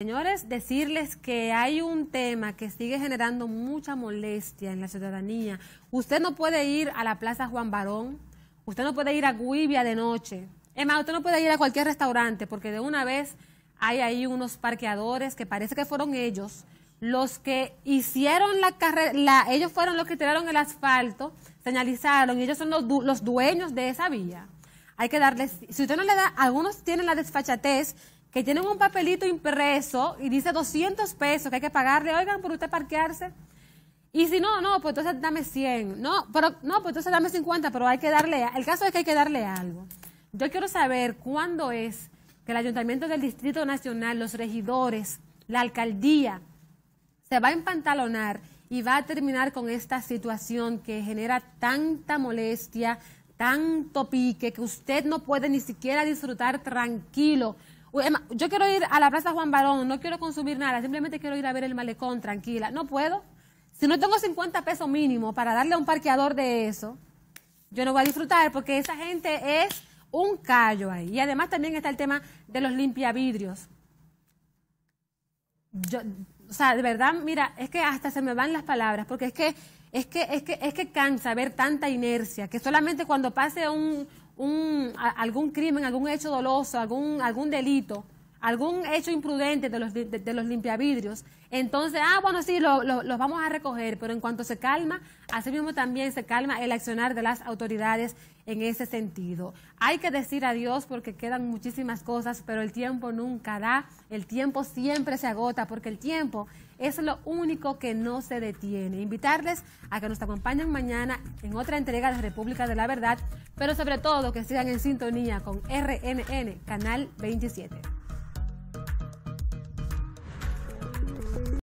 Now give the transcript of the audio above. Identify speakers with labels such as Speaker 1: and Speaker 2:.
Speaker 1: Señores, decirles que hay un tema que sigue generando mucha molestia en la ciudadanía. Usted no puede ir a la Plaza Juan Barón, usted no puede ir a Guibia de noche. Es más, usted no puede ir a cualquier restaurante porque de una vez hay ahí unos parqueadores que parece que fueron ellos los que hicieron la carrera, ellos fueron los que tiraron el asfalto, señalizaron y ellos son los, los dueños de esa vía. Hay que darles, si usted no le da, algunos tienen la desfachatez que tienen un papelito impreso y dice 200 pesos que hay que pagarle, oigan, por usted parquearse. Y si no, no, pues entonces dame 100. No, pero, no, pues entonces dame 50, pero hay que darle, el caso es que hay que darle algo. Yo quiero saber cuándo es que el ayuntamiento del Distrito Nacional, los regidores, la alcaldía, se va a empantalonar y va a terminar con esta situación que genera tanta molestia, tanto pique, que usted no puede ni siquiera disfrutar tranquilo yo quiero ir a la Plaza Juan Barón, no quiero consumir nada, simplemente quiero ir a ver el malecón tranquila. No puedo. Si no tengo 50 pesos mínimo para darle a un parqueador de eso, yo no voy a disfrutar porque esa gente es un callo ahí. Y además también está el tema de los limpiavidrios. o sea, de verdad, mira, es que hasta se me van las palabras porque es que es que, es que, es que cansa ver tanta inercia, que solamente cuando pase un, un, algún crimen, algún hecho doloso, algún, algún delito, algún hecho imprudente de los, limpiavidrios, entonces, ah, bueno, sí, los vamos a recoger, pero en cuanto se calma, así mismo también se calma el accionar de las autoridades en ese sentido. Hay que decir adiós porque quedan muchísimas cosas, pero el tiempo nunca da, el tiempo siempre se agota, porque el tiempo es lo único que no se detiene. Invitarles a que nos acompañen mañana en otra entrega de República de la Verdad, pero sobre todo que sigan en sintonía con RNN, Canal 27.